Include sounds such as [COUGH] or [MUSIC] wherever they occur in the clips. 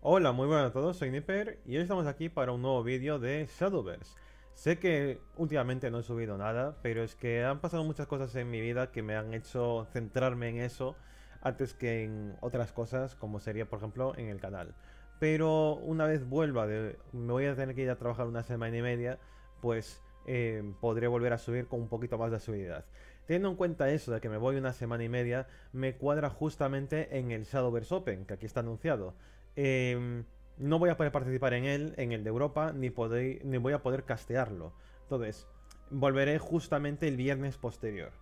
Hola, muy buenas a todos, soy Nipper y hoy estamos aquí para un nuevo vídeo de Shadowverse. Sé que últimamente no he subido nada, pero es que han pasado muchas cosas en mi vida que me han hecho centrarme en eso antes que en otras cosas, como sería por ejemplo en el canal. Pero una vez vuelva, me voy a tener que ir a trabajar una semana y media, pues eh, podré volver a subir con un poquito más de seguridad. Teniendo en cuenta eso de que me voy una semana y media, me cuadra justamente en el Shadowverse Open, que aquí está anunciado. Em, no voy a poder participar en él, en el de Europa, ni, voy a poder castearlo. Entonces, volveré justamente el viernes posterior.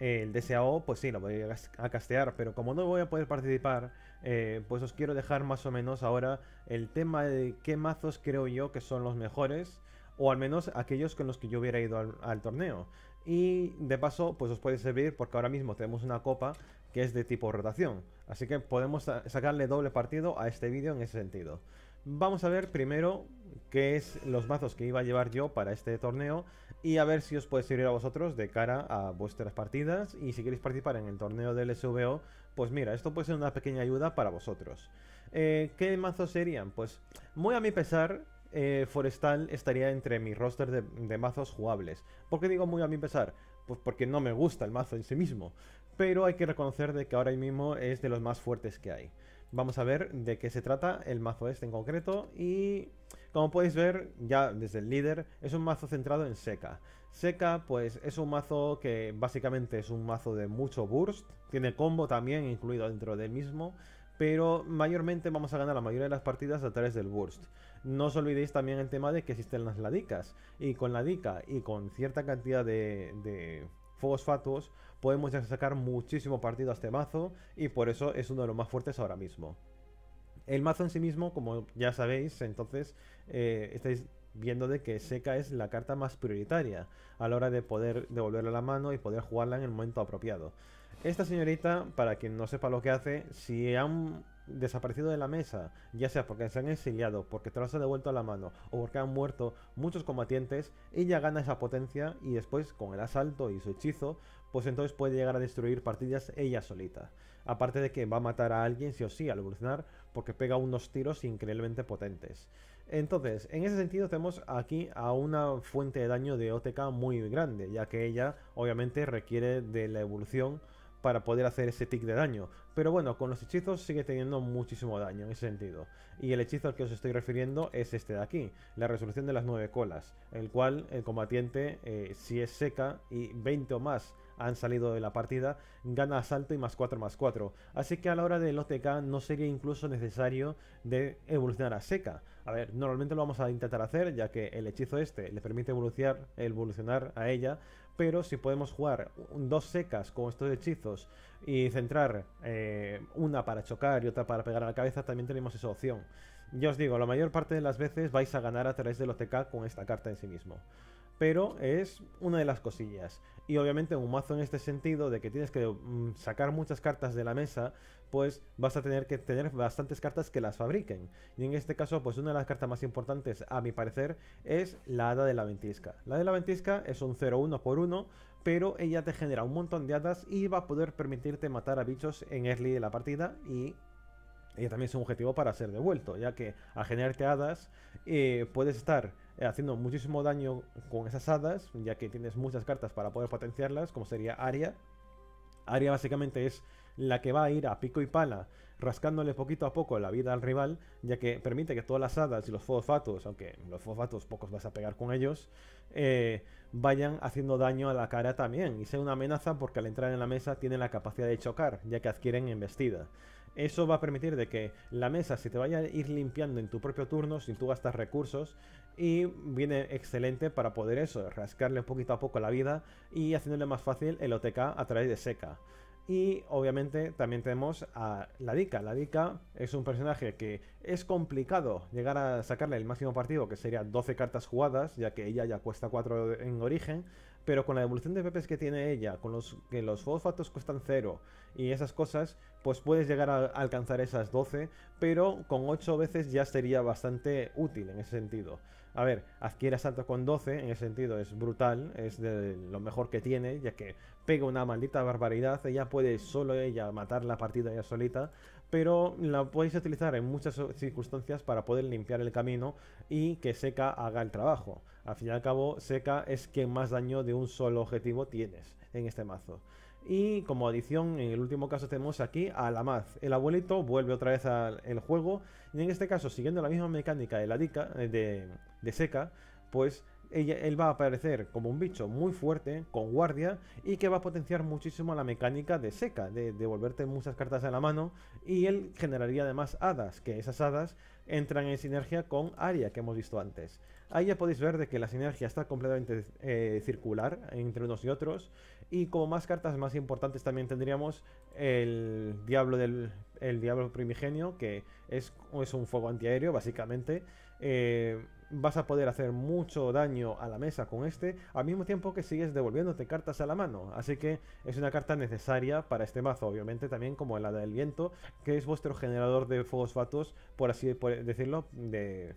El DSAO, pues sí, lo voy a castear, pero como no voy a poder participar, eh, pues os quiero dejar más o menos ahora el tema de qué mazos creo yo que son los mejores, o al menos aquellos con los que yo hubiera ido al torneo. Y de paso, pues os puede servir porque ahora mismo tenemos una copa que es de tipo rotación. Así que podemos sacarle doble partido a este vídeo en ese sentido. Vamos a ver primero qué es los mazos que iba a llevar yo para este torneo y a ver si os puede servir a vosotros de cara a vuestras partidas y si queréis participar en el torneo del SVO, pues mira, esto puede ser una pequeña ayuda para vosotros. Eh, ¿Qué mazos serían? Pues muy a mi pesar, eh, Forestal estaría entre mi roster de, de, mazos jugables. ¿Por qué digo muy a mi pesar? Pues porque no me gusta el mazo en sí mismo pero hay que reconocer de que ahora mismo es de los más fuertes que hay. Vamos a ver de qué se trata el mazo este en concreto y como podéis ver ya desde el líder es un mazo centrado en Seca. Seca pues es un mazo que básicamente es un mazo de mucho burst, tiene combo también incluido dentro del mismo, pero mayormente vamos a ganar la mayoría de las partidas a través del burst. No os olvidéis también el tema de que existen las ladicas, y con la dica y con cierta cantidad de fosfatos, podemos sacar muchísimo partido a este mazo y por eso es uno de los más fuertes ahora mismo. El mazo en sí mismo, como ya sabéis, entonces eh, estáis viendo de que seca es la carta más prioritaria a la hora de poder a la mano y poder jugarla en el momento apropiado. Esta señorita, para quien no sepa lo que hace, si han desaparecido de la mesa, ya sea porque se han exiliado, porque te los ha devuelto a la mano o porque han muerto muchos combatientes, ella gana esa potencia y después con el asalto y su hechizo, pues entonces puede llegar a destruir partidas ella solita. Aparte de que va a matar a alguien sí o sí al evolucionar porque pega unos tiros increíblemente potentes. Entonces, en ese sentido tenemos aquí a una fuente de daño de OTK muy grande, ya que ella obviamente requiere de la evolución para poder hacer ese tick de daño. Pero bueno, con los hechizos sigue teniendo muchísimo daño en ese sentido. Y el hechizo al que os estoy refiriendo es este de aquí, la resolución de las nueve colas, el cual el combatiente, eh, si es seca y 20 o más han salido de la partida, gana asalto y más 4 más 4. Así que a la hora del OTK no sería incluso necesario de evolucionar a seca. A ver, normalmente lo vamos a intentar hacer ya que el hechizo este le permite evolucionar, evolucionar a ella, pero si podemos jugar dos secas con estos hechizos y centrar eh, una para chocar y otra para pegar a la cabeza, también tenemos esa opción. Ya os digo, la mayor parte de las veces vais a ganar a través del OTK con esta carta en sí mismo pero es una de las cosillas. Y obviamente un mazo en este sentido de que tienes que mm, sacar muchas cartas de la mesa, pues vas a tener que tener bastantes cartas que las fabriquen. Y en este caso, pues una de las cartas más importantes, a mi parecer, es la Hada de la Ventisca. La de la Ventisca es un 0-1 por 1, pero ella te genera un montón de hadas y va a poder permitirte matar a bichos en early de la partida y ella también es un objetivo para ser devuelto, ya que al generarte hadas eh, puedes estar eh, haciendo muchísimo daño con esas hadas, ya que tienes muchas cartas para poder potenciarlas, como sería Aria. Aria básicamente es la que va a ir a pico y pala, rascándole poquito a poco la vida al rival, ya que permite que todas las hadas y los fosfatos, aunque los fosfatos pocos vas a pegar con ellos, eh, vayan haciendo daño a la cara también, y sea una amenaza porque al entrar en la mesa tienen la capacidad de chocar, ya que adquieren embestida. Eso va a permitir de que la mesa se te vaya a ir limpiando en tu propio turno sin tú gastar recursos y viene excelente para poder eso, rascarle un poquito a poco la vida y haciéndole más fácil el OTK a través de seca. Y obviamente también tenemos a la Dica. La Dica es un personaje que es complicado llegar a sacarle el máximo partido, que sería 12 cartas jugadas, ya que ella ya cuesta 4 en origen. Pero con la devolución de pepes que tiene ella, con los que los fosfatos cuestan 0 y esas cosas, pues puedes llegar a alcanzar esas 12, pero con 8 veces ya sería bastante útil en ese sentido. A ver, adquiera salto con 12, en ese sentido es brutal, es de lo mejor que tiene, ya que pega una maldita barbaridad, ella puede solo ella matar la partida ella solita, pero la podéis utilizar en muchas circunstancias para poder limpiar el camino y que Seca haga el trabajo. Al fin y al cabo, Seca es quien más daño de un solo objetivo tienes en este mazo. Y como adición, en el último caso tenemos aquí a Lamaz. El abuelito vuelve otra vez al juego y en este caso, siguiendo la misma mecánica de la dica, eh, de, de Seca, pues él va a aparecer como un bicho muy fuerte, con guardia, y que va a potenciar muchísimo la mecánica de seca, de devolverte muchas cartas a la mano, y él generaría además hadas, que esas hadas entran en sinergia con Aria que hemos visto antes. Ahí ya podéis ver de que la sinergia está completamente eh, circular entre unos y otros. Y como más cartas más importantes también tendríamos el Diablo, del, el diablo Primigenio, que es, es un fuego antiaéreo básicamente. Eh, vas a poder hacer mucho daño a la mesa con este, al mismo tiempo que sigues devolviéndote cartas a la mano. Así que es una carta necesaria para este mazo, obviamente también como la del viento, que es vuestro generador de fosfatos, por así decirlo, de,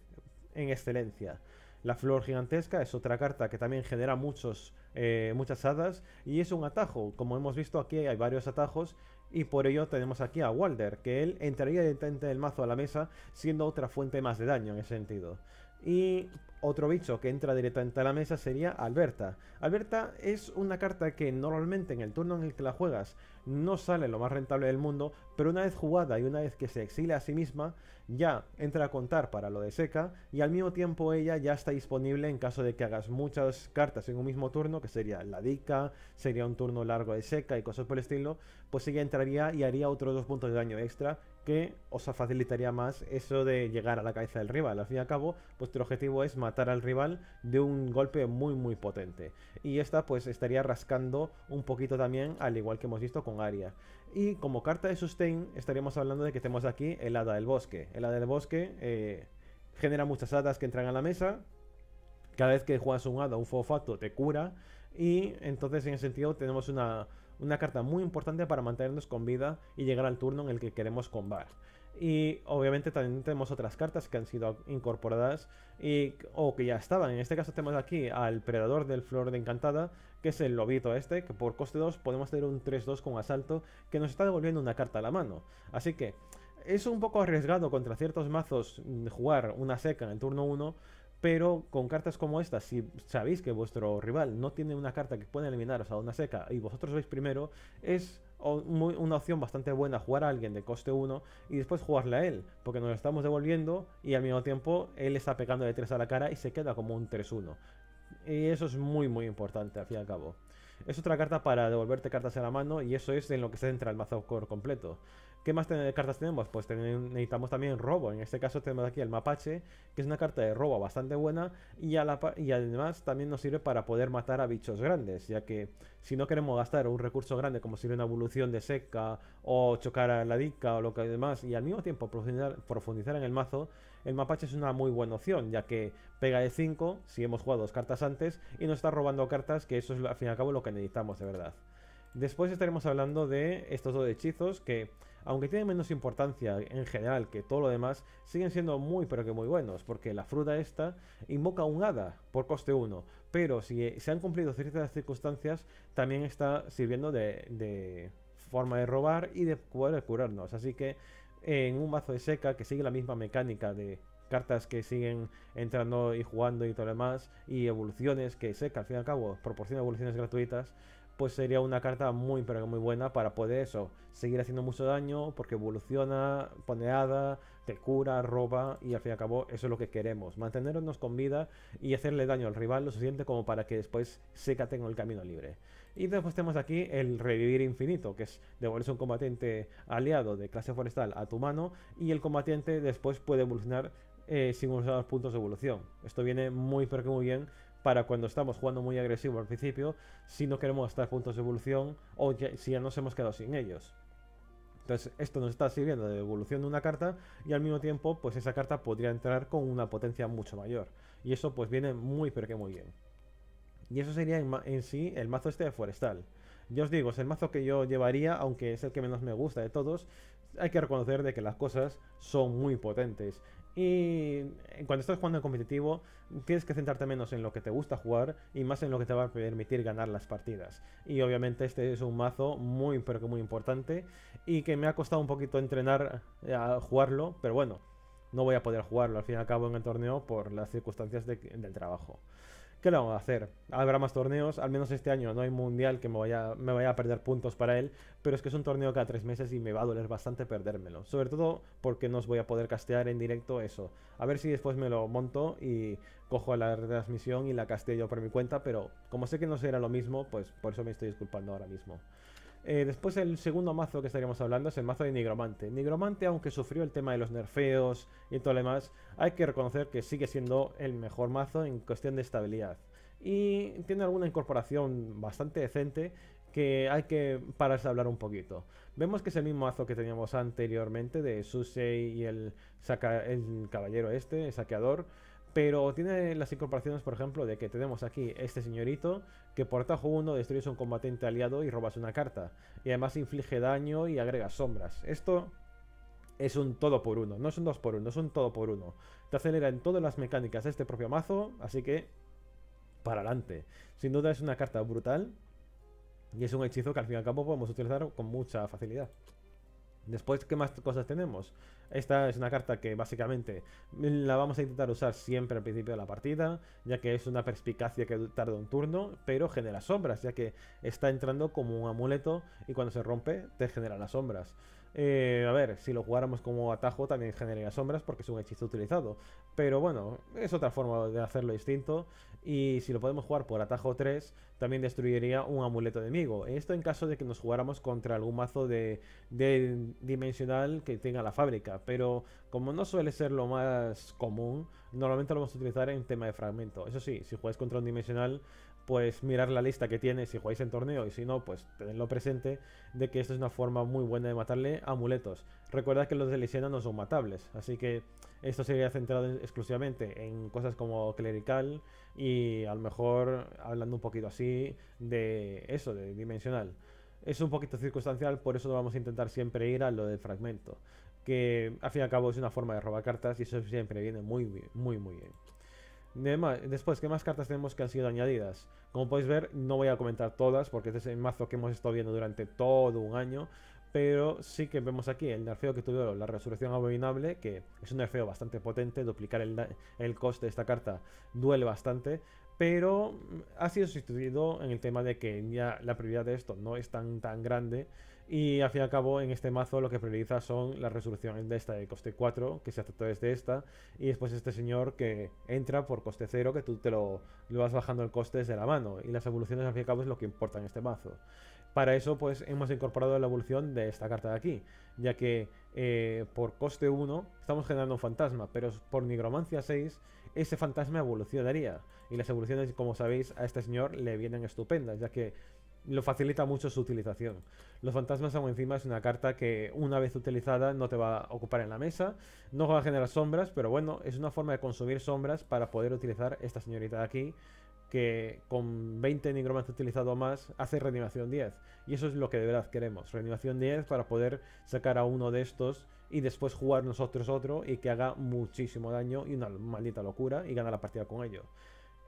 en excelencia. La flor gigantesca es otra carta que también genera muchos, eh, muchas hadas y es un atajo. Como hemos visto aquí hay varios atajos y por ello tenemos aquí a Walder, que él entraría directamente del mazo a la mesa siendo otra fuente más de daño en ese sentido. 一。Otro bicho que entra directamente a la mesa sería Alberta. Alberta es una carta que normalmente en el turno en el que la juegas no sale lo más rentable del mundo, pero una vez jugada y una vez que se exile a sí misma, ya entra a contar para lo de seca y al mismo tiempo ella ya está disponible en caso de que hagas muchas cartas en un mismo turno, que sería la dica, sería un turno largo de seca y cosas por el estilo, pues ella entraría y haría otros dos puntos de daño extra que os facilitaría más eso de llegar a la cabeza del rival. Al fin y al cabo, vuestro objetivo es matar al rival de un golpe muy muy potente. Y esta pues estaría rascando un poquito también, al igual que hemos visto con Aria. Y como carta de sustain estaríamos hablando de que tenemos aquí el hada del bosque. El hada del bosque eh, genera muchas hadas que entran a la mesa. Cada vez que juegas un hada, un Fofato te cura. Y entonces en ese sentido tenemos una, carta muy importante para mantenernos con vida y llegar al turno en el que queremos combat y obviamente también tenemos otras cartas que han sido incorporadas y, o que ya estaban. En este caso tenemos aquí al Predador del Flor de Encantada, que es el lobito este, que por coste 2 podemos tener un 3-2 con asalto, que nos está devolviendo una carta a la mano. Así que es un poco arriesgado contra ciertos mazos mm, jugar una seca en el turno 1, pero con cartas como esta, si sabéis que vuestro rival no tiene una carta que pueda eliminaros a una seca y vosotros veis primero, es una opción bastante buena jugar a alguien de coste 1 y después jugarle a él, porque nos lo estamos devolviendo y al mismo tiempo él está pegando de 3 a la cara y se queda como un 3-1. Y eso es muy muy importante al fin y al cabo. Es otra carta para devolverte cartas a la mano y eso es en lo que se centra el mazo completo. ¿Qué más cartas tenemos? Pues necesitamos también robo. En este caso tenemos aquí el mapache, que es una carta de robo bastante buena y, además también nos sirve para poder matar a bichos grandes, ya que si no queremos gastar un recurso grande como sirve una evolución de seca o chocar a la dica o lo que demás y al mismo tiempo profundizar en el mazo, el mapache es una muy buena opción, ya que pega de 5 si hemos jugado dos cartas antes y nos está robando cartas, que eso es al fin y al cabo lo que necesitamos de verdad. Después estaremos hablando de estos dos hechizos que, aunque tienen menos importancia en general que todo lo demás, siguen siendo muy pero que muy buenos, porque la fruta esta invoca un hada por coste 1, pero si eh, se han cumplido ciertas circunstancias, también está sirviendo de, forma de robar y de poder curarnos, así que en un mazo de seca que sigue la misma mecánica de cartas que siguen entrando y jugando y todo lo demás, y evoluciones que seca al fin y al cabo proporciona evoluciones gratuitas, pues sería una carta muy pero muy buena para poder eso, seguir haciendo mucho daño porque evoluciona, pone hada, te cura, roba y al fin y al cabo eso es lo que queremos, mantenernos con vida y hacerle daño al rival lo suficiente como para que después Seca tenga el camino libre. Y después tenemos aquí el revivir infinito, que es devolverse un combatiente aliado de clase forestal a tu mano y el combatiente después puede evolucionar eh, sin usar los puntos de evolución. Esto viene muy pero que muy bien para cuando estamos jugando muy agresivo al principio, si no queremos gastar puntos de evolución o si ya nos hemos quedado sin ellos. Entonces esto nos está sirviendo de evolución de una carta y al mismo tiempo pues esa carta podría entrar con una potencia mucho mayor. Y eso pues viene muy pero que muy bien. Y eso sería en, sí el mazo este de Forestal. Yo os digo, es el mazo que yo llevaría, aunque es el que menos me gusta de todos. Hay que reconocer de que las cosas son muy potentes. Y cuando estás jugando en competitivo, tienes que centrarte menos en lo que te gusta jugar y más en lo que te va a permitir ganar las partidas. Y obviamente este es un mazo muy, pero que muy importante y que me ha costado un poquito entrenar eh, a jugarlo, pero bueno, no voy a poder jugarlo al fin y al cabo en el torneo por las circunstancias del trabajo. ¿Qué lo vamos a hacer? Habrá más torneos, al menos este año no hay mundial que me vaya, a perder puntos para él, pero es que es un torneo cada tres meses y me va a doler bastante perdérmelo. Sobre todo porque no os voy a poder castear en directo eso. A ver si después me lo monto y cojo la transmisión y la casteo yo por mi cuenta, pero como sé que no será lo mismo, pues por eso me estoy disculpando ahora mismo. Eh, después el segundo mazo que estaríamos hablando es el mazo de Nigromante. Nigromante, aunque sufrió el tema de los nerfeos y todo lo demás, hay que reconocer que sigue siendo el mejor mazo en cuestión de estabilidad. Y tiene alguna incorporación bastante decente que hay que pararse a hablar un poquito. Vemos que es el mismo mazo que teníamos anteriormente de Susei y el, saca, el caballero este, el saqueador. Pero tiene las incorporaciones, por ejemplo, de que tenemos aquí este señorito que por tajo 1 destruyes un combatiente aliado y robas una carta. Y además inflige daño y agrega sombras. Esto es un todo por uno, no es un por uno, es un todo por uno. Te acelera en todas las mecánicas este propio mazo, así que para adelante. Sin duda es una carta brutal y es un hechizo que al fin y al cabo podemos utilizar con mucha facilidad. Después, ¿qué más cosas tenemos? Esta es una carta que básicamente la vamos a intentar usar siempre al principio de la partida, ya que es una perspicacia que tarda un turno, pero genera sombras, ya que está entrando como un amuleto y cuando se rompe te genera las sombras. Eh, a ver, si lo jugáramos como atajo también generaría sombras porque es un hechizo utilizado. Pero bueno, es otra forma de hacerlo distinto. Y si lo podemos jugar por atajo 3, también destruiría un amuleto enemigo. Esto en caso de que nos jugáramos contra algún mazo de, de dimensional que tenga la fábrica. Pero como no suele ser lo más común, normalmente lo vamos a utilizar en tema de fragmento. Eso sí, si juegas contra un dimensional pues mirar la lista que tiene si jugáis en torneo y si no, pues tenedlo presente de que esto es una forma muy buena de matarle amuletos. Recuerda que los de Lisena no son matables, así que esto sería centrado exclusivamente en cosas como clerical y a lo mejor hablando un poquito así de eso, de dimensional. Es un poquito circunstancial, por eso vamos a intentar siempre ir a lo del fragmento, que al fin y al cabo es una forma de robar cartas y eso siempre viene muy, muy, muy bien. Después, ¿qué más cartas tenemos que han sido añadidas? Como podéis ver, no voy a comentar todas porque este es el mazo que hemos estado viendo durante todo un año. Pero sí que vemos aquí el nerfeo que tuvieron la Resurrección Abominable, que es un nerfeo bastante potente. Duplicar el, el coste de esta carta duele bastante. Pero ha sido sustituido en el tema de que ya la prioridad de esto no es tan, tan grande. Y al fin y al cabo, en este mazo lo que prioriza son las resoluciones de esta de coste 4, que se aceptó desde esta, y después este señor que entra por coste 0, que tú te lo, vas bajando el coste desde la mano. Y las evoluciones al fin y al cabo es lo que importa en este mazo. Para eso, pues hemos incorporado la evolución de esta carta de aquí, ya que eh, por coste 1 estamos generando un fantasma, pero por nigromancia 6 ese fantasma evolucionaría. Y las evoluciones, como sabéis, a este señor le vienen estupendas, ya que lo facilita mucho su utilización. Los fantasmas aún encima es una carta que una vez utilizada no te va a ocupar en la mesa, no va a generar sombras, pero bueno, es una forma de consumir sombras para poder utilizar esta señorita de aquí, que con 20 nigromantes utilizado o más hace reanimación 10. Y eso es lo que de verdad queremos, reanimación 10 para poder sacar a uno de estos y después jugar nosotros otro y que haga muchísimo daño y una maldita locura y gana la partida con ello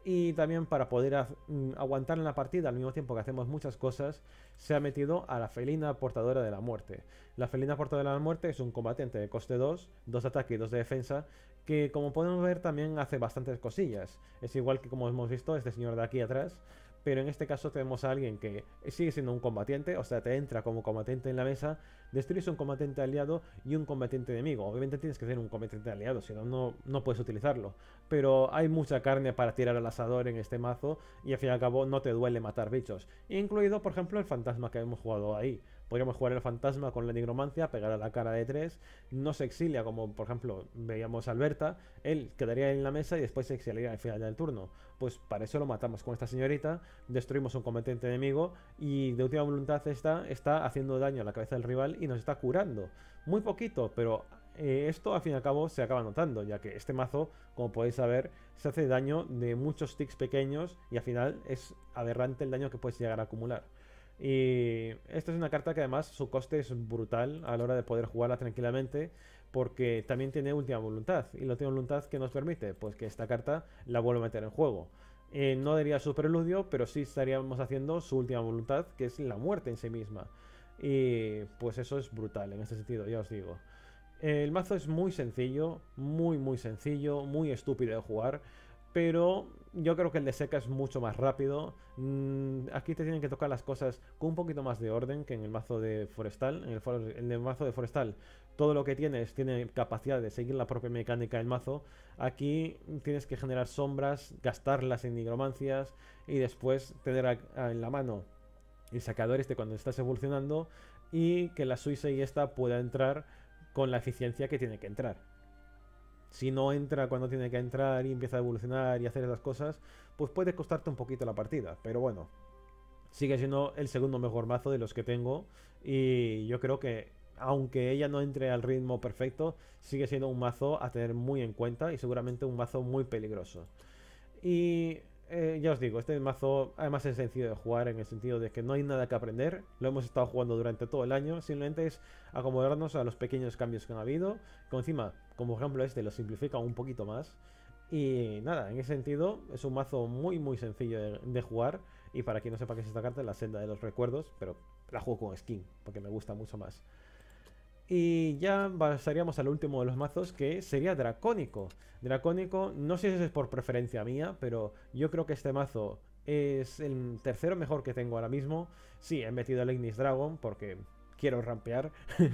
y también para poder mm, aguantar en la partida al mismo tiempo que hacemos muchas cosas, se ha metido a la felina portadora de la muerte. La felina portadora de la muerte es un combatiente de coste 2, 2 de ataque y 2 de defensa, que como podemos ver también hace bastantes cosillas. Es igual que como hemos visto este señor de aquí atrás, pero en este caso tenemos a alguien que sigue siendo un combatiente, o sea, te entra como combatiente en la mesa, destruyes un combatiente aliado y un combatiente enemigo. Obviamente tienes que tener un combatiente aliado, si no, no puedes utilizarlo. Pero hay mucha carne para tirar al asador en este mazo y al fin y al cabo no te duele matar bichos, incluido por ejemplo el fantasma que hemos jugado ahí. Podríamos jugar el fantasma con la nigromancia, pegar a la cara de tres. No se exilia, como por ejemplo veíamos a Alberta. Él quedaría en la mesa y después se exiliaría al final del turno. Pues para eso lo matamos con esta señorita, destruimos un competente enemigo y de última voluntad está, está haciendo daño a la cabeza del rival y nos está curando. Muy poquito, pero eh, esto al fin y al cabo se acaba notando, ya que este mazo, como podéis saber, se hace daño de muchos ticks pequeños y al final es aberrante el daño que puedes llegar a acumular. Y esta es una carta que además su coste es brutal a la hora de poder jugarla tranquilamente porque también tiene última voluntad. Y la última voluntad que nos permite, pues que esta carta la vuelva a meter en juego. Eh, no daría su preludio, pero sí estaríamos haciendo su última voluntad, que es la muerte en sí misma. Y pues eso es brutal en este sentido, ya os digo. El mazo es muy sencillo, muy muy sencillo, muy estúpido de jugar, pero yo creo que el de seca es mucho más rápido Mm, aquí te tienen que tocar las cosas con un poquito más de orden que en el mazo de forestal. En el, mazo de forestal todo lo que tienes tiene capacidad de seguir la propia mecánica del mazo. Aquí tienes que generar sombras, gastarlas en nigromancias y después tener en la mano el sacador este cuando estás evolucionando y que la y esta pueda entrar con la eficiencia que tiene que entrar si no entra cuando tiene que entrar y empieza a evolucionar y hacer esas cosas, pues puede costarte un poquito la partida. Pero bueno, sigue siendo el segundo mejor mazo de los que tengo. Y yo creo que, aunque ella no entre al ritmo perfecto, sigue siendo un mazo a tener muy en cuenta y seguramente un mazo muy peligroso. Y eh, ya os digo, este mazo además es sencillo de jugar en el sentido de que no hay nada que aprender, lo hemos estado jugando durante todo el año, simplemente es acomodarnos a los pequeños cambios que han habido, con encima como ejemplo este lo simplifica un poquito más. Y nada, en ese sentido es un mazo muy muy sencillo de, jugar y para quien no sepa qué es esta carta, la senda de los recuerdos, pero la juego con skin porque me gusta mucho más. Y ya pasaríamos al último de los mazos, que sería Dracónico. Dracónico, no sé si es por preferencia mía, pero yo creo que este mazo es el tercero mejor que tengo ahora mismo. Sí, he metido el Ignis Dragon porque quiero rampear. [LAUGHS]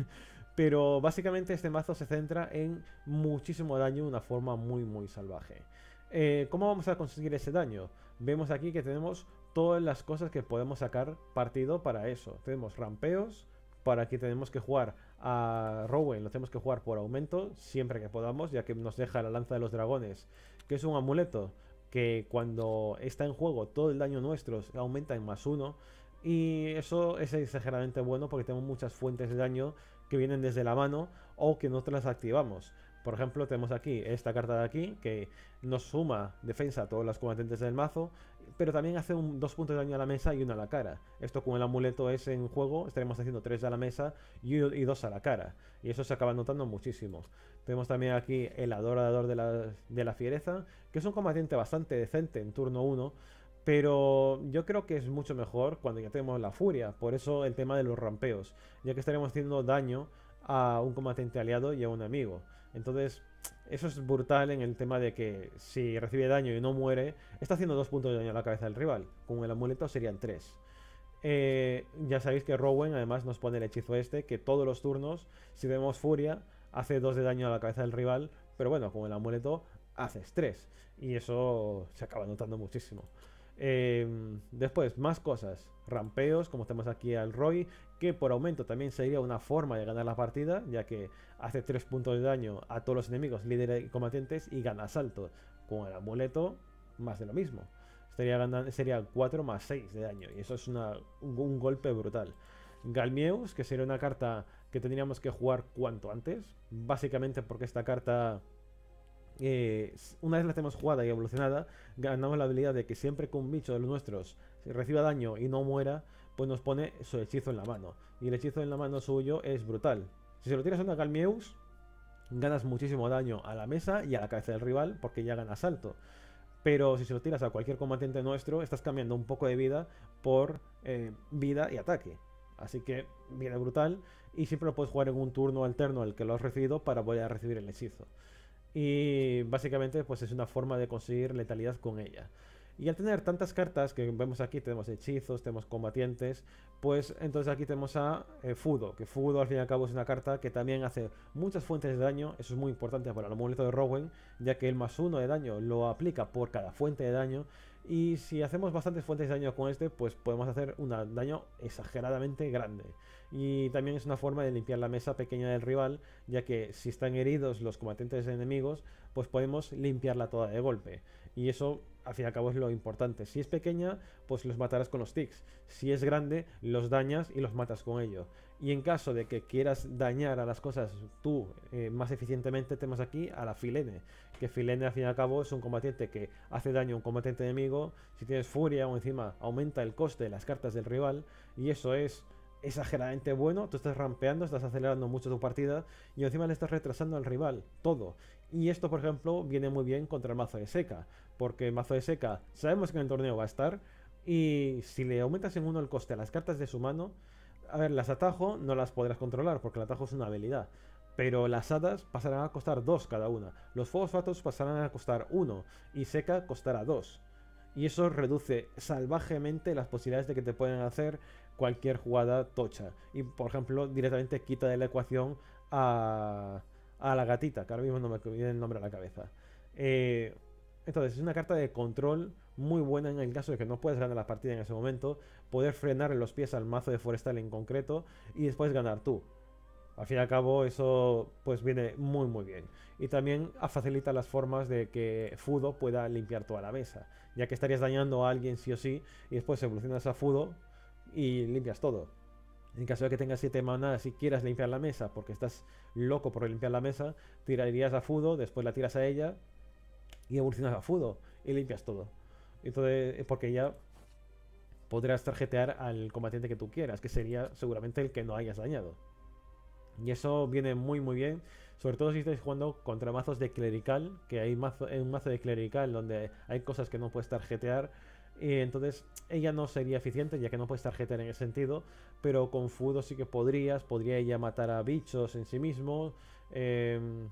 Pero básicamente este mazo se centra en muchísimo daño de una forma muy muy salvaje. Eh, ¿Cómo vamos a conseguir ese daño? Vemos aquí que tenemos todas las cosas que podemos sacar partido para eso. Tenemos rampeos, para que tenemos que jugar a Rowen, lo tenemos que jugar por aumento siempre que podamos, ya que nos deja la lanza de los dragones, que es un amuleto que cuando está en juego todo el daño nuestro aumenta en más uno y eso es exageradamente bueno porque tenemos muchas fuentes de daño que vienen desde la mano o que no las activamos. Por ejemplo, tenemos aquí esta carta de aquí que nos suma defensa a todos los combatientes del mazo, pero también hace dos puntos de daño a la mesa y uno a la cara. Esto con el amuleto es en juego, estaremos haciendo tres a la mesa y, dos a la cara. Y eso se acaba notando muchísimo. Tenemos también aquí el adorador de la, de la fiereza, que es un combatiente bastante decente en turno 1 pero yo creo que es mucho mejor cuando ya tenemos la furia. Por eso el tema de los rampeos. Ya que estaremos haciendo daño a un combatiente aliado y a un amigo. Entonces, eso es brutal en el tema de que si recibe daño y no muere, está haciendo dos puntos de daño a la cabeza del rival. Con el amuleto serían tres. Eh, ya sabéis que Rowen además nos pone el hechizo este, que todos los turnos, si vemos furia, hace dos de daño a la cabeza del rival. Pero bueno, con el amuleto haces tres. Y eso se acaba notando muchísimo. Em, después, más cosas. Rampeos, como tenemos aquí al Roy, que por aumento también sería una forma de ganar la partida, ya que hace 3 puntos de daño a todos los enemigos, líderes y combatientes, y gana asalto Con el amuleto, más de lo mismo. Sería, sería 4 más 6 de daño, y eso es un, un golpe brutal. Galmieus, que sería una carta que tendríamos que jugar cuanto antes, básicamente porque esta carta eh, una vez la tenemos jugada y evolucionada, ganamos la habilidad de que siempre que un bicho de los nuestros reciba daño y no muera, pues nos pone su hechizo en la mano. Y el hechizo en la mano suyo es brutal. Si se lo tiras a una Galmieus, ganas muchísimo daño a la mesa y a la cabeza del rival porque ya gana salto Pero si se lo tiras a cualquier combatiente nuestro, estás cambiando un poco de vida por eh, vida y ataque. Así que viene brutal y siempre lo puedes jugar en un turno alterno al que lo has recibido para volver a recibir el hechizo. Y básicamente pues es una forma de conseguir letalidad con ella. Y al tener tantas cartas que vemos aquí, tenemos hechizos, tenemos combatientes, pues entonces aquí tenemos a eh, Fudo, que Fudo al fin y al cabo es una carta que también hace muchas fuentes de daño, eso es muy importante para el momento de Rowen, ya que el más uno de daño lo aplica por cada fuente de daño, y si hacemos bastantes fuentes de daño con este, pues podemos hacer un daño exageradamente grande. Y también es una forma de limpiar la mesa pequeña del rival, ya que si están heridos los combatientes enemigos, pues podemos limpiarla toda de golpe. Y eso, al fin y al cabo, es lo importante. Si es pequeña, pues los matarás con los tics. Si es grande, los dañas y los matas con ello. Y en caso de que quieras dañar a las cosas tú eh, más eficientemente, tenemos aquí a la Filene. Que Filene, al fin y al cabo, es un combatiente que hace daño a un combatiente enemigo. Si tienes furia o encima aumenta el coste de las cartas del rival. Y eso es exageradamente bueno, tú estás rampeando, estás acelerando mucho tu partida y encima le estás retrasando al rival, todo. Y esto, por ejemplo, viene muy bien contra el mazo de seca, porque mazo de seca sabemos que en el torneo va a estar y si le aumentas en uno el coste a las cartas de su mano, a ver, las atajo no las podrás controlar porque el atajo es una habilidad, pero las hadas pasarán a costar dos cada una, los fuegos fatos pasarán a costar uno. y seca costará dos. y eso reduce salvajemente las posibilidades de que te puedan hacer cualquier jugada tocha. Y por ejemplo, directamente quita de la ecuación a, a la gatita, que ahora mismo no me viene el nombre a la cabeza. Eh, entonces, es una carta de control muy buena en el caso de que no puedas ganar la partida en ese momento, poder frenar en los pies al mazo de Forestal en concreto y después ganar tú. Al fin y al cabo, eso pues viene muy muy bien. Y también facilita las formas de que Fudo pueda limpiar toda la mesa, ya que estarías dañando a alguien sí o sí, y después evolucionas a Fudo, y limpias todo. En caso de que tengas 7 manadas y quieras limpiar la mesa porque estás loco por limpiar la mesa, tirarías a Fudo, después la tiras a ella y evolucionas a Fudo y limpias todo. Entonces, eh, porque ya podrás tarjetear al combatiente que tú quieras, que sería seguramente el que no hayas dañado. Y eso viene muy muy bien, sobre todo si estáis jugando contra mazos de clerical, que hay un mazo de clerical donde hay cosas que no puedes tarjetear y entonces ella no sería eficiente ya que no puedes tarjetar en ese sentido, pero con Fudo sí que podrías, podría ella matar a bichos en sí mismo, em,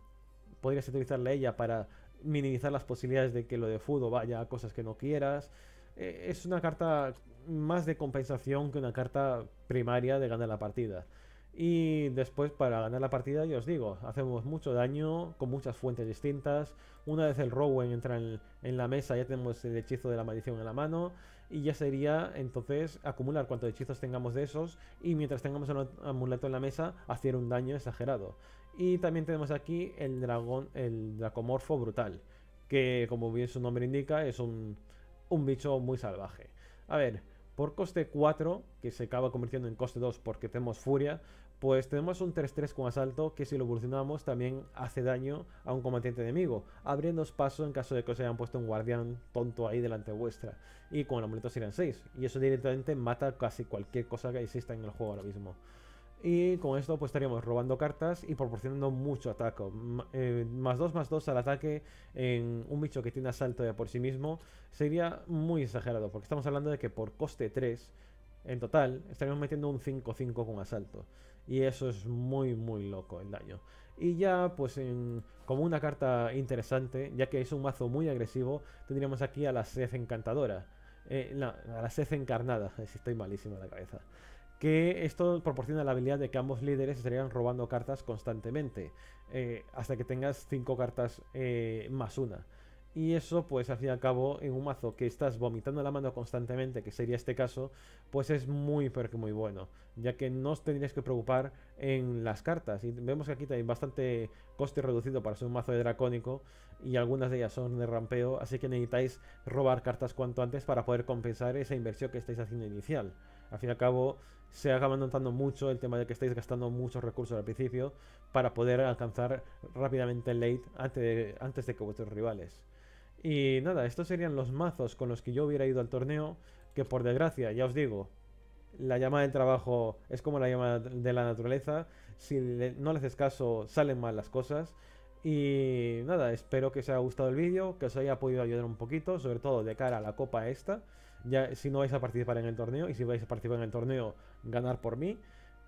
podrías utilizarla ella para minimizar las posibilidades de que lo de Fudo vaya a cosas que no quieras. E, es una carta más de compensación que una carta primaria de ganar la partida. Y después para ganar la partida, yo os digo, hacemos mucho daño con muchas fuentes distintas. Una vez el Rowan entra en, la mesa, ya tenemos el hechizo de la maldición en la mano. Y ya sería entonces acumular cuantos hechizos tengamos de esos. Y mientras tengamos el amuleto en la mesa, hacer un daño exagerado. Y también tenemos aquí el dragón, el dracomorfo brutal. Que como bien su nombre indica, es un, un bicho muy salvaje. A ver, por coste 4, que se acaba convirtiendo en coste 2 porque tenemos furia, pues tenemos un 3-3 con asalto que si lo evolucionamos también hace daño a un combatiente enemigo, abriendo paso en caso de que os hayan puesto un guardián tonto ahí delante vuestra. Y con el amuleto serían 6, y eso directamente mata casi cualquier cosa que exista en el juego ahora mismo. Y con esto pues estaríamos robando cartas y proporcionando mucho ataque. Eh, más 2 más 2 al ataque en un bicho que tiene asalto ya por sí mismo sería muy exagerado, porque estamos hablando de que por coste 3 en total, estaríamos metiendo un 5-5 con asalto. Y eso es muy, muy loco el daño. Y ya, pues, como una carta interesante, ya que es un mazo muy agresivo, tendríamos aquí a la sed encantadora. no, eh, a la sed encarnada, [LAUGHS] estoy malísimo en la cabeza. Que esto proporciona la habilidad de que ambos líderes estarían robando cartas constantemente, eh, hasta que tengas 5 cartas eh, más una. Y eso, pues al fin y al cabo, en un mazo que estás vomitando la mano constantemente, que sería este caso, pues es muy, pero que muy bueno, ya que no os tendríais que preocupar en las cartas. Y vemos que aquí también bastante coste reducido para ser un mazo de dracónico, y algunas de ellas son de rampeo, así que necesitáis robar cartas cuanto antes para poder compensar esa inversión que estáis haciendo inicial. Al fin y al cabo, se acaba notando mucho el tema de que estáis gastando muchos recursos al principio para poder alcanzar rápidamente el late antes de, antes de que vuestros rivales. Y nada, estos serían los mazos con los que yo hubiera ido al torneo, que por desgracia, ya os digo, la llama del trabajo es como la llama de la naturaleza. Si no le haces caso, salen mal las cosas. Y nada, espero que os haya gustado el vídeo, que os haya podido ayudar un poquito, sobre todo de cara a la copa esta. Ya si no vais a participar en el torneo y si vais a participar en el torneo, ganar por mí.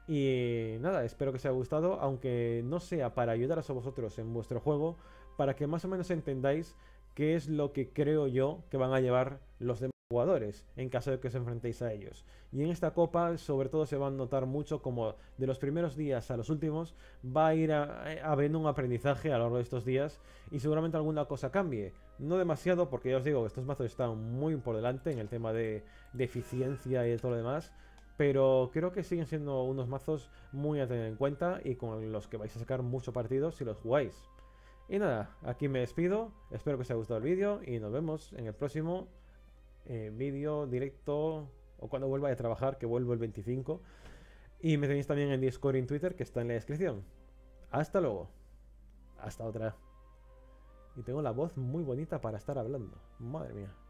Y nada, espero que os haya gustado, aunque no sea para ayudaros a vosotros en vuestro juego, para que más o menos entendáis qué es lo que creo yo que van a llevar los demás jugadores en caso de que os enfrentéis a ellos. Y en esta copa sobre todo se va a notar mucho como de los primeros días a los últimos va a ir habiendo eh, un aprendizaje a lo largo de estos días y seguramente alguna cosa cambie. No demasiado porque ya os digo, que estos mazos están muy por delante en el tema de, de eficiencia y todo lo demás, pero creo que siguen siendo unos mazos muy a tener en cuenta y con los que vais a sacar mucho partido si los jugáis. Y nada, aquí me despido, espero que os haya gustado el vídeo y nos vemos en el próximo eh, vídeo, directo, o cuando vuelva a trabajar, que vuelvo el 25. Y me tenéis también en Discord y en Twitter, que está en la descripción. Hasta luego. Hasta otra. Y tengo la voz muy bonita para estar hablando. Madre mía.